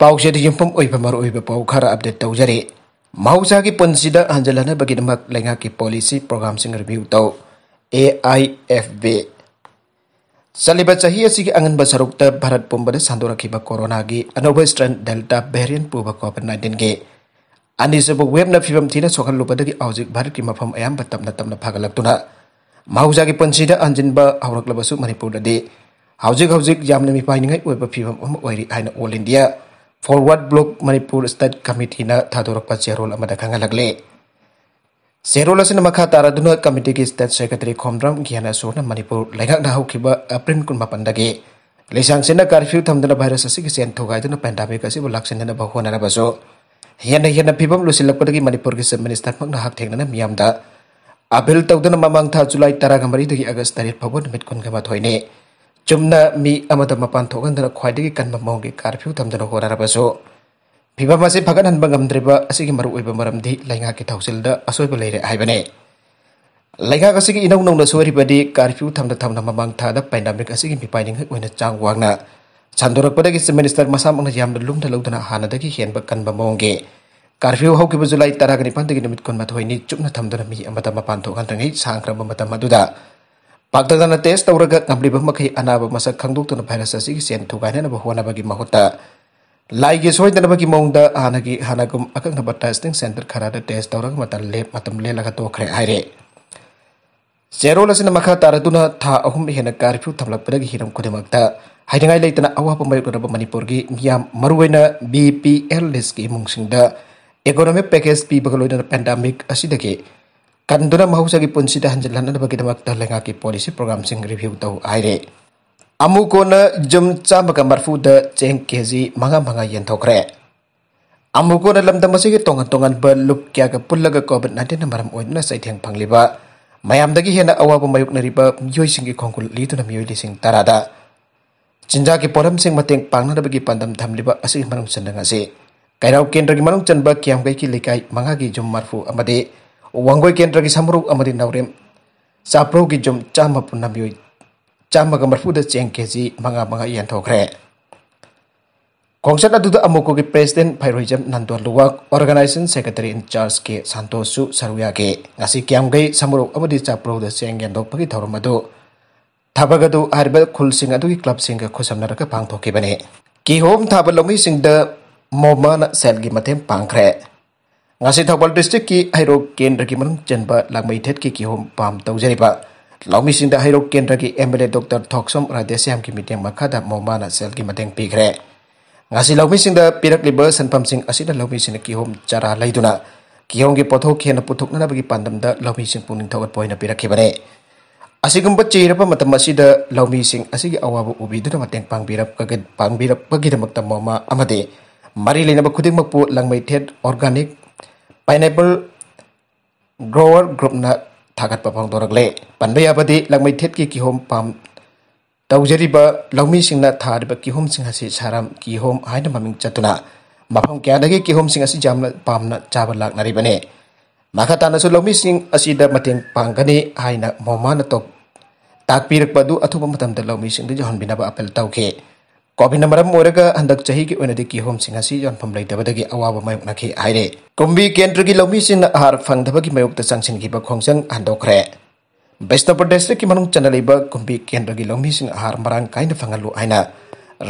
Pauk jadi jempom oi pamaru oi pepau kara update tau jari. Mau sa ki anjalana bagi demak lenga ki polisi program sing review tau. AIFB. Salibat sahia si ki angan basaruk ta barat pombada santura ki bak corona gi anobai strand delta variant puba covid 19 gi. Andi sebu web na fibam tina sokan lupa dagi auzik barat ki mafam ayam batam datam na pagalak tuna. Mau sa ki pon sida anjin ba aurak labasuk manipul dadi. Hauzik hauzik jam na mi pahingai web fibam om oiri aina all india. Forward bloc Manipur state ꯀꯃꯤꯇꯤꯅ ꯊꯥꯗꯣꯔꯛꯄ ꯆꯦꯔꯣꯜ ꯑꯃꯗ ꯈꯪꯍꯜꯂꯛꯂꯦ ꯆꯦꯔꯣꯜ ꯑꯁꯤꯅ ꯃꯈꯥ ꯇꯥꯔꯗꯨꯅ ꯀꯃꯤꯇꯤꯒꯤ ꯁ꯭ꯇꯦꯠ ꯁꯦꯀ꯭ꯔꯦꯇꯔꯤ ꯈꯣꯝꯗ꯭ꯔꯝ ꯒ꯭ꯌꯥꯅꯁꯣꯔꯅ ꯃꯅꯤꯄꯨꯔ ꯂꯩꯉꯥꯛꯅ ꯍꯧꯈꯤꯕ ꯑꯦꯄ꯭ꯔꯤꯜ ꯀꯨꯟꯃꯥꯄꯟꯗꯒꯤ ꯂꯩꯁꯥꯡꯁꯤꯅ ꯀꯥꯔꯐ꯭ꯌꯨ ꯊꯝꯗꯨꯅ ꯚꯥꯏꯔꯁ ꯑꯁꯤꯒꯤ ꯁꯦꯟ ꯊꯨꯒꯥꯏꯗꯨꯅ ꯄꯦꯟꯗꯥꯃꯤꯛ ꯑꯁꯤꯕꯨ ꯂꯥꯛꯁꯤꯟꯅꯅꯕ ꯍꯣꯠꯅꯔꯕꯁꯨ ꯍꯦꯟꯅ ꯍꯦꯟꯅ ꯐꯤꯕꯝ ꯂꯨꯁꯤꯜꯂꯛꯄꯗꯒꯤ ꯃꯅꯤꯄꯨꯔꯒꯤ ꯆꯤꯞ ꯃꯤꯅꯤꯁꯇꯔꯃꯛꯅ ꯍꯛꯊꯦꯡꯅꯅ ꯃꯤꯌꯥꯝꯗ ꯑꯥꯄꯤꯜ ꯇꯧꯗꯨꯅ ꯃꯃꯥꯡ ꯊꯥ ꯖꯨꯂꯥꯏ ꯇꯔꯥꯒ ꯃꯔꯤꯗꯒꯤ ꯑꯥꯒꯁ ꯇꯔꯦꯠ ꯐꯥꯎꯕ ꯅꯨꯃꯤꯠ ꯀꯨꯟꯒ ꯃꯥꯊꯣꯏꯅꯤ Jumna mi amada mapan togan dana kwai kan mamau gi kar piu tam dana so. Piba masi pagan han bangam driba asi gi maru iba maram di lainga ki tau silda aso iba leire hai bane. Lainga kasi gi inau nong da suwari badi kar piu tam dana tam dana mamang ta da pain damrik asi gi mi pain dinghe kwenda cang wangna. Chandurak pada gi seminister masam ang najam dalum dalau dana hana dagi hien bakan mamau gi. Karfiu hau kibuzulai taragani pandegi namit kon matuhai ni jumna tam dana mi amada mapan togan dana hi sangkra maduda. ꯄꯥꯛꯇꯛꯅꯅ test ꯇꯧꯔꯒ ꯉꯝꯂꯤꯕ ꯃꯈꯩ ꯑꯅꯥꯕ ꯃꯁꯛ ꯈꯪꯗꯣꯛꯇꯨꯅ ꯚꯥꯏꯔꯁ ꯑꯁꯤꯒꯤ ꯁꯦꯟ ꯊꯨꯒꯥꯏꯅꯅꯕ ꯍꯣꯠꯅꯕꯒꯤ ꯃꯍꯨꯠꯇ ꯂꯥꯏꯒꯤ ꯁꯣꯏꯗꯅꯕꯒꯤ ꯃꯑꯣꯡꯗ ꯍꯥꯟꯅꯒꯤ ꯍꯥꯟꯅꯒꯨꯝ ꯑꯀꯛꯅꯕ ꯇꯦꯁꯇꯤꯡ ꯁꯦꯟꯇꯔ ꯈꯔꯗ ꯇꯦꯁ ꯇꯧꯔꯒ ꯃꯇꯝ ꯂꯦꯞ ꯃꯇꯝ ꯂꯦꯜꯂꯒ ꯇꯣꯛꯈ꯭ꯔꯦ ꯍꯥꯏꯔꯦ ꯆꯦꯔꯣꯜ ꯑꯁꯤꯅ ꯃꯈꯥ ꯇꯥꯔꯗꯨꯅ ꯊꯥ ꯑꯍꯨꯝ ꯍꯦꯟꯅ ꯀꯥꯔꯐ꯭ꯌꯨ ꯊꯝꯂꯛꯄꯗꯒꯤ ꯍꯤꯔꯝ ꯈꯨꯗꯤꯡꯃꯛꯇ ꯍꯥꯏꯅꯤꯡꯉꯥꯏ ꯂꯩꯇꯅ ꯑꯋꯥꯕ ꯃꯥꯌꯣꯛꯅꯔꯕ ꯃꯅꯤꯄꯨꯔꯒꯤ ꯃꯤꯌꯥꯝ ꯃꯔꯨꯑꯣꯏꯅ ꯕꯤ ꯄꯤ ꯑꯦꯜ ꯂꯤꯁꯀꯤ ꯏꯃꯨꯡꯁꯤꯡꯗ ꯏꯀꯣꯅꯣꯃꯤꯛ ꯄꯦꯀꯦꯖ ꯄꯤꯕꯒ ꯂꯣꯏꯅꯅ ꯄꯦꯟꯗꯥꯃꯤꯛ ꯑꯁꯤꯗꯒꯤ mahu mahusagi pun sidah jalan ada bagi demak lengaki polisi program sing review tahu aire. Amu kona jam ca maka marfuda ceng kezi manga manga yen kre. Amu kona lam tamasi sigi tongan tongan beluk kya ke pulla ke kobet nanti na maram na pangliba. Mayam dagi hena awa pemayuk na riba yoi sing kongkul tu na miyoi sing tarada. Cinja ke poram sing mateng pang na bagi pandam tam liba asih manung sendang asih. Kairau kendra ki manung chan ba kiam ki lekai manga ki jom marfu amade wangoi kendra ki samruk amari naurem sapro ki jom chama punam yoi chama ga marfu da cheng keji manga manga yan thokre kongsat adu amoko ki president phairojam nando luwak organization secretary in charge ke santosu sarwya ke ngasi kyam gai samruk amadi chapro da cheng gen dok phagi thorum adu thabag adu harbal khul singa adu ki club sing ga khosam naraka phang thokibane ki hom sing da momana sel gi matem pangkhre Thoubal district की हईरोग केंद्र की मनु चंब की किहोम पा तौजरीब लाउमीसिंग हईरोग केंद्र की M L A doctor Thokchom Radheshyam की मीटिंग मखाद मोमाना सेल की मदद पीखरे लाउमीसिंग पीरक्लिब सनफमसिंग असिद किहोम चरा लेना किहोम की पोथो हेन पुथोकनब की पांदम लाउमीसिंग पुनिंग थौगत होना पीरखिबने असिगुम्ब चीरब अवाब उबिदुना मतें मोमा मरी लेनब खुदिंगमकपु लांगमई organic pineapple grower group na thagat pa phang torak le panbe ya pati langmai thet ki ki hom pam jari ba langmi sing na thar ba ki hom sing hasi saram ki hom aina maming chatuna mafam kya dagi ki hom sing asi jamna pamna chabar lak nari bane makata na su langmi sing asi da mating pangani aina momana tok takpirak atu athuba matam da langmi sing da jahon binaba apel tauke Covid नमरगंद किहोम योम लेदगी अवाब मयुनाखी कमी केंद्र की लौमी अहर फंगदगी मयुक्त चाचीब खोजन हंदोरे बैष्णवपुर डिस्ट्रिक की चलने कमी केंद्र की लौमी अहर मरंग कई फंगलू है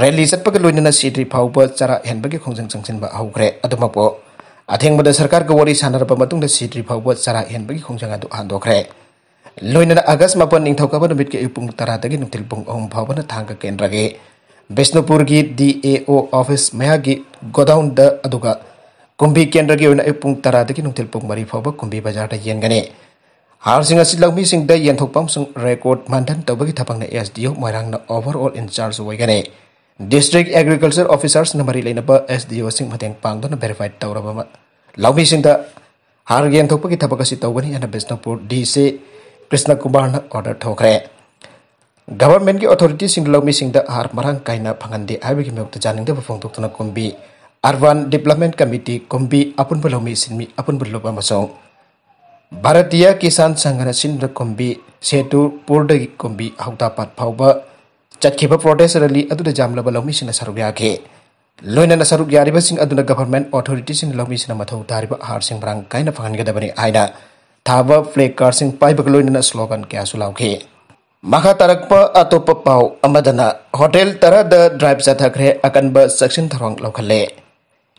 रैली चटपी फाव चरा हेब की खोजन चाचीब हौरे अदमु अथेंद सरकार को वरी सानद सिद्री फाव चरा हेब की खोजन हंदोरे लोन अगस्त मपन निथ के पुंग तरह की नुटिल पुंग की बिश्नपुर की डी ए ओ ऑफिस मैगी गोदाउन कंभी केंद्र की पुंग तरह की नुथल पुंग मरी फाव कंभी बजार येगने हर सिंह लौमी रेकॉर्ड मानधन तब की थपने एस डी ओ मैरान ओवरऑल इंचार्ज होगने डिस्ट्रिक एग्रीकल्चर ऑफिसर्स मरी लेने एस डी ओ मैं पाद वेरीफाइड तौर लौमी हर यथोप की थपनी Bishnupur D C Krishna Kumar order थोखरें government ki authority sing lawmi sing da har marang kaina phangande aibe ki mekta janing da phong tok tana kombi urban development committee kombi apun balawmi mi apun balawba masong Bharatiya Kisan संघन सिंध कुंबी सेतु पुर्द कुंबी हौदापात फाउब चखीब प्रोटेस्ट रैली जामलब लौमी सरुक यागे लोन सरुक याब गवर्नमेंट ऑथोरिटी लौमी मथौ तारीब हार मरंग कई फंगदबने थाब फ्लेग कार्ड पाइबग लोन स्लोगन क्या लागे maka tarakpa atau pepau amadana hotel tara the drive jata kre akan ba section tharong lokale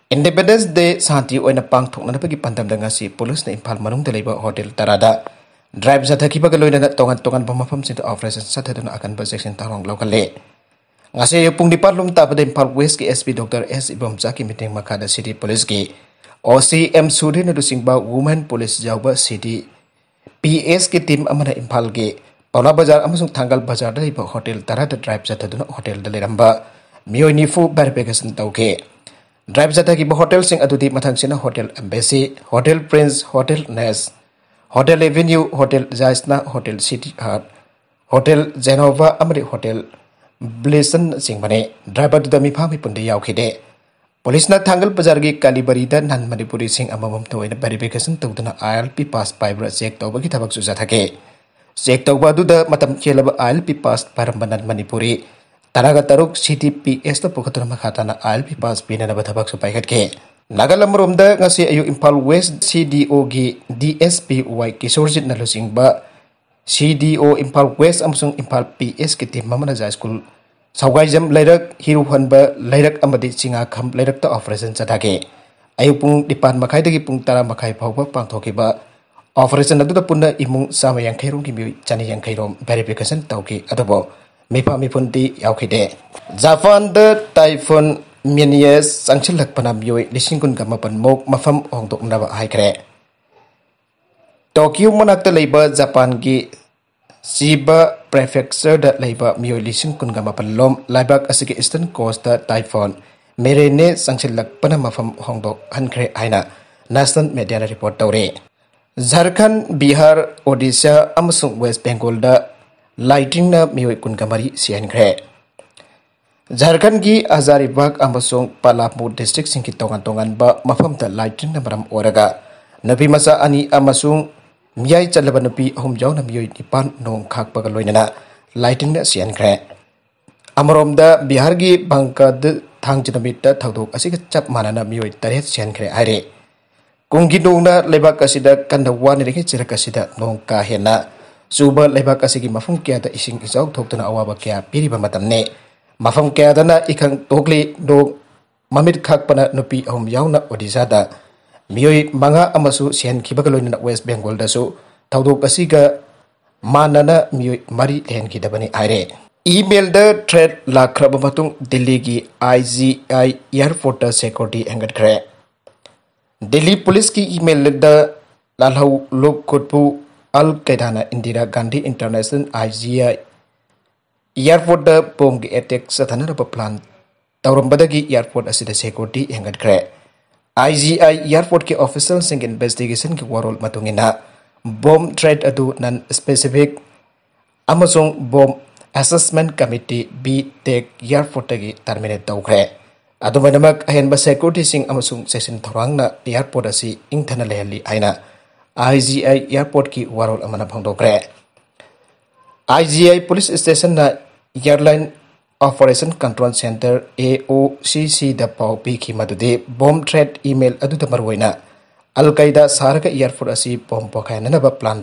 independence day santi oina pang thuk na bagi pantam da ngasi police na impal marung de leba hotel tara da drive jata ki bagi loina tongan tongan ba mafam sin of reason sathe dun akan ba section tharong lokale ngasi ya pung di parlum ta pa de impal west ki sp dr s ibom zaki meeting maka da city police ki OCM Sudhin Rusingba Women Police Jawa City PS ke tim amana impal ge पौना बजार थांगल बजार रही होटल तरह ड्राइव जथद लेरब मो निफू बेरीफिकेसन तौके ड्राइव जथ की हॉटल मथसी hotel embassy hotel prince hotel नेस होटल एवेन्यू होटल जायसना hotel city heart hotel Genova hotel ब्लेसन चिंबने ड्राइवर दुदे पुलिस थांगल बजार की कालीबरी नन मनपुरी मम्त verification I L P pass पाइब चेक तब की थबक चुजाथे Sek tau badu da matam kela ba ail pi pas param banan mani puri. Tanaga taruk siti pi es to pukatur ma kata na ail pi pas pi nana batabak supai ke. Naga lam rom da ayu impal wes CDOG gi DSP wai ki surjit na losing ba. CDO impal wes amsung impal pi es kiti mamana zai skul. Sawai jam lairak hiru han ba lairak amadi singa kam lairak ta ofresen sa dake. Ayu pung dipan makai dagi pung tara makai pau ba pang toki ba. operation adu da punna imung sama anh khairung ki mi chani yang khairom verification tau ki adobo mepa mi phun ti yau khi de japan the typhoon minias changchil lak panam yoi sinh quân ga mapan mok mafam ong dok na ba hai kre tokyo monak te leiba japan ki Siba Prefecture the leiba miyoi sinh quân ga mapan lom laibak asike eastern coast the typhoon merene changchil lak panam mafam hong dok han kre na, national media report tawre Zarkan, Bihar, Odisha, Amasung, West Bengal, da lighting na miwai kun gamari sian kre. Zarkan gi azari bag Amasung Palapmu District singki tongan tongan ba mafam da lighting na maram oraga. Nabi masa ani Amasung miyai chalaba nabi hum jau na miwai nipan nong khak bagaloy na na lighting na sian kre. Amarom da Bihar gi bangka de thang jinamita thagdok asik chap manana miyoi miwai sian siyan ari kungi na leba kasida kanda wani reke cira kasida nong kahena suba leba kasigi mafung kia ta ising isau awa ba kia piri bamatam ne mafum kia na ikang tokli do mamit kak pana nupi ahum na odisha da miyoi manga amasu sian kibakaloina na west bengal da su kasiga mana manana miyoi mari lehen bani aire email threat trade lakrabamatung delegi IZI G I airport security एंगट Delhi police की email लिद्दा लालहू लोक खुदपु अल कैदाना Indira Gandhi international I airport bomb attack सथनब plan तौरबदगी एयरपोर्ट हेंगे आई जी आई एयरपोर्ट के ऑफिसल सिंग इन्वेस्टिगेशन की वरोल बोम थ्रेड थ्रेट अदु नन specific bomb bomb assessment committee B TAC airport की टर्मिनेट तौख्रे adu vainak ahen ba security sing amasung section thorangna airport asi ingthana lehalli aina IGI airport ki warol amana phangdokre IGI police station na airline operation control center AOCC da pau pi ki madude bomb threat email adu da na al Qaeda sarga airport asi bomb pakhaina na ba plan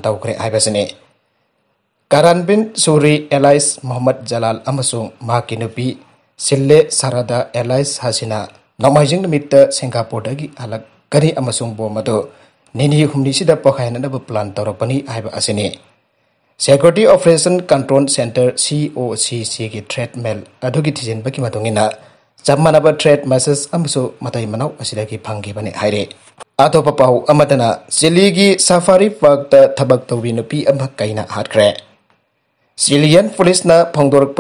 karan bin suri allies Muhammad jalal amasung ma सिले सरदा एलाइस हसीना नमाइजिंग निमित्त सिंगापुर अलग करी बोमु निनी हमनी पखाइन plan तौरपनी है security operation control centre C O C C की थ्रेड मेल अजिब की मतुन थ्रेड मेसेज मई मना फंगीबने हैरे अतोप पाऊन चिली की सफारी पार्क तब तौरी नुपी कई हाथ्रे चिलियन पुलिस फोंदरप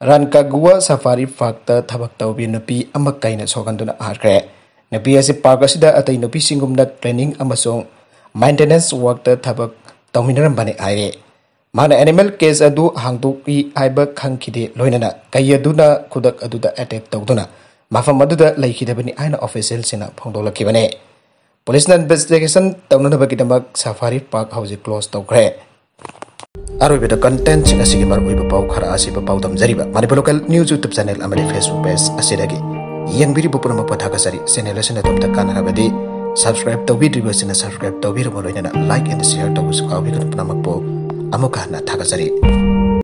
ꯔꯟꯀꯥꯒꯨꯋꯥ ꯁꯐꯥꯔꯤ ꯄꯥꯔꯛꯇ ꯊꯕꯛ ꯇꯧꯕꯤ ꯅꯨꯄꯤ ꯑꯃ ꯀꯩꯅ ꯁꯣꯛꯍꯟꯗꯨꯅ ꯍꯥꯠꯈ꯭ꯔꯦ ꯅꯨꯄꯤ ꯑꯁꯤ ꯄꯥꯔꯛ ꯑꯁꯤꯗ ꯑꯇꯩ ꯅꯨꯄꯤꯁꯤꯡꯒꯨꯝꯅ ꯀ꯭ꯂꯤꯅꯤꯡ ꯑꯃꯁꯨꯡ ꯃꯦꯟꯇꯦꯅꯦꯟꯁ ꯋꯥꯔꯛꯇ ꯊꯕꯛ ꯇꯧꯃꯤꯟꯅꯔꯝꯕꯅꯤ ꯍꯥꯏꯔꯦ ꯃꯥꯅ ꯑꯦꯅꯤꯃꯦꯜ ꯀꯦꯁ ꯑꯗꯨ ꯍꯥꯡꯗꯣꯛꯏ ꯍꯥꯏꯕ ꯈꯪꯈꯤꯗꯦ ꯂꯣꯏꯅꯅ ꯀꯩ ꯑꯗꯨꯅ ꯈꯨꯗꯛ ꯑꯗꯨꯗ ꯑꯦꯇꯦꯛ ꯇꯧꯗꯨꯅ ꯃꯐꯝ ꯑꯗꯨꯗ ꯂꯩꯈꯤꯗꯕꯅꯤ ꯍꯥꯏꯅ ꯑꯣꯐꯤꯁꯤꯌꯦꯜꯁꯤꯡꯅ ꯐꯣꯡꯗꯣꯛꯂꯛꯈꯤꯕꯅꯤ ꯄꯨꯂꯤꯁꯅ ꯏꯟꯚꯦꯁꯇꯤꯒꯦꯁꯟ ꯇꯧꯅꯅꯕꯒꯤꯗꯃꯛ ꯁꯐꯥꯔꯤ ꯄꯥꯔꯛ ꯍꯧꯖꯤꯛ ꯀ꯭ꯂꯣꯖ ꯇꯧꯈ꯭ꯔꯦ अरब कंटेंट पाव खरा पाव तमजरीब Manipur local news YouTube channel Facebook page यंगी पुनम पथागजरी चैनल कानबी सब्सक्राइब तौबीद्रीबना सब्सक्राइब तौबीरब लाइक एंड शेयर तौब पुनम थागजरी